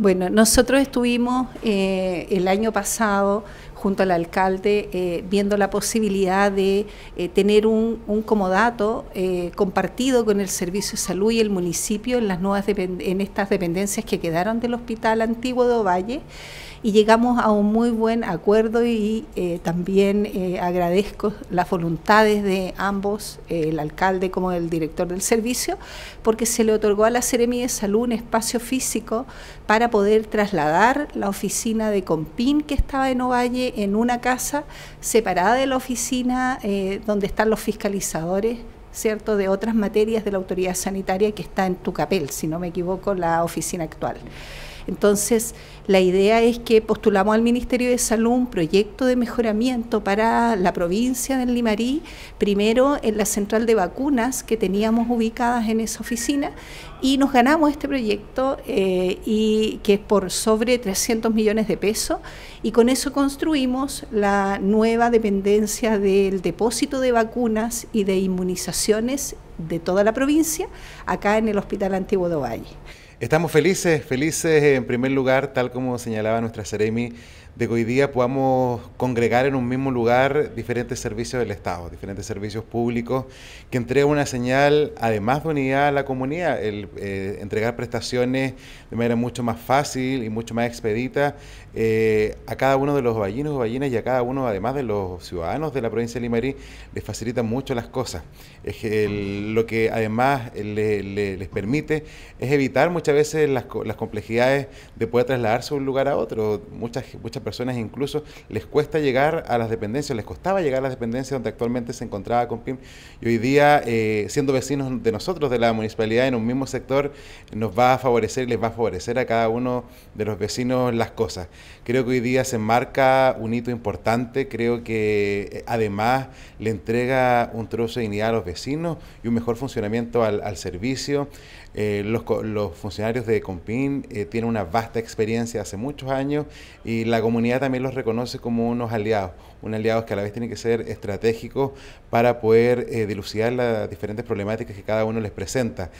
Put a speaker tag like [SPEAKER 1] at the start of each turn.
[SPEAKER 1] Bueno, nosotros estuvimos eh, el año pasado junto al alcalde eh, viendo la posibilidad de eh, tener un, comodato compartido con el Servicio de Salud y el municipio en, las nuevas en estas dependencias que quedaron del Hospital Antiguo de Ovalle y llegamos a un muy buen acuerdo y eh, también eh, agradezco las voluntades de ambos, eh, el alcalde como el director del servicio, porque se le otorgó a la Seremi de Salud un espacio físico para poder trasladar la oficina de compín que estaba en Ovalle en una casa separada de la oficina donde están los fiscalizadores ¿cierto?, de otras materias de la autoridad sanitaria que está en Tucapel, si no me equivoco, la oficina actual. Entonces, la idea es que postulamos al Ministerio de Salud un proyecto de mejoramiento para la provincia del Limarí, primero en la central de vacunas que teníamos ubicadas en esa oficina, y nos ganamos este proyecto, eh, y que es por sobre 300 millones de pesos, y con eso construimos la nueva dependencia del depósito de vacunas y de inmunizaciones de toda la provincia, acá en el Hospital Antiguo de Valle.
[SPEAKER 2] Estamos felices, felices en primer lugar, tal como señalaba nuestra Seremi, de que hoy día podamos congregar en un mismo lugar diferentes servicios del Estado, diferentes servicios públicos, que entrega una señal, además de unidad a la comunidad, el eh, entregar prestaciones de manera mucho más fácil y mucho más expedita eh, a cada uno de los ballinos o ballinas y a cada uno, además de los ciudadanos de la provincia de Limarí, les facilita mucho las cosas. Es que lo que además les permite es evitar muchas a veces las, complejidades de poder trasladarse de un lugar a otro. Muchas, muchas personas incluso les cuesta llegar a las dependencias, les costaba llegar a las dependencias donde actualmente se encontraba con PIM y hoy día, eh, siendo vecinos de nosotros, de la municipalidad, en un mismo sector, nos va a favorecer y les va a favorecer a cada uno de los vecinos las cosas. Creo que hoy día se marca un hito importante, creo que eh, además le entrega un trozo de dignidad a los vecinos y un mejor funcionamiento al, servicio. Eh, los, los de Compin eh, tienen una vasta experiencia hace muchos años y la comunidad también los reconoce como unos aliados, un aliados que a la vez tiene que ser estratégicos para poder eh, dilucidar las diferentes problemáticas que cada uno les presenta.